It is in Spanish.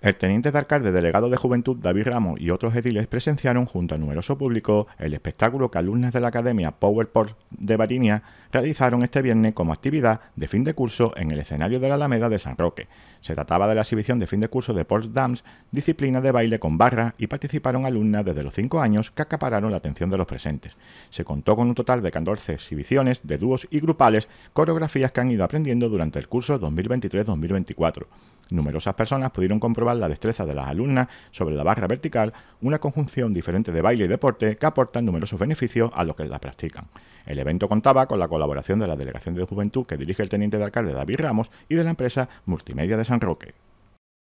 El teniente de alcalde delegado de Juventud David Ramos y otros ediles presenciaron junto a numeroso público el espectáculo que alumnas de la Academia PowerPort de Barinia realizaron este viernes como actividad de fin de curso en el escenario de la Alameda de San Roque. Se trataba de la exhibición de fin de curso de Port Dams, disciplina de baile con barra y participaron alumnas desde los 5 años que acapararon la atención de los presentes. Se contó con un total de 14 exhibiciones de dúos y grupales, coreografías que han ido aprendiendo durante el curso 2023-2024. Numerosas personas pudieron comprobar la destreza de las alumnas sobre la barra vertical, una conjunción diferente de baile y deporte que aportan numerosos beneficios a los que la practican. El evento contaba con la colaboración de la Delegación de Juventud que dirige el teniente de alcalde David Ramos y de la empresa Multimedia de San Roque.